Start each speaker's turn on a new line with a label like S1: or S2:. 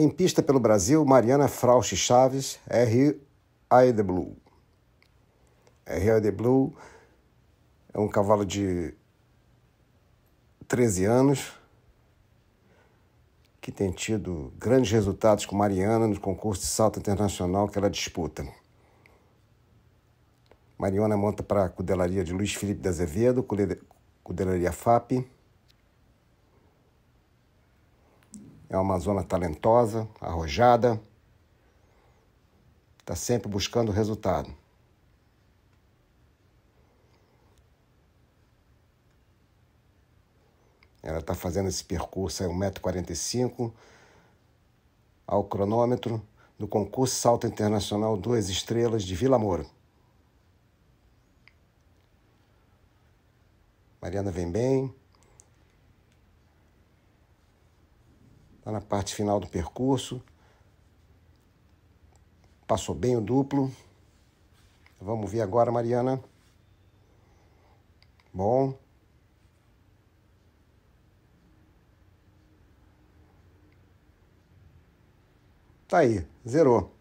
S1: Em pista pelo Brasil, Mariana Frausch Chaves, R.I. The Blue. R.I. The Blue é um cavalo de 13 anos que tem tido grandes resultados com Mariana no concurso de salto internacional que ela disputa. Mariana monta para a cudelaria de Luiz Felipe de Azevedo, cudelaria FAP. É uma zona talentosa, arrojada, está sempre buscando resultado. Ela está fazendo esse percurso aí, 1,45m ao cronômetro do concurso Salto Internacional Duas Estrelas de Vila Moura. Mariana vem bem, Está na parte final do percurso. Passou bem o duplo. Vamos ver agora, Mariana. Bom. Tá aí, zerou.